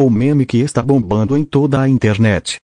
O meme que está bombando em toda a internet.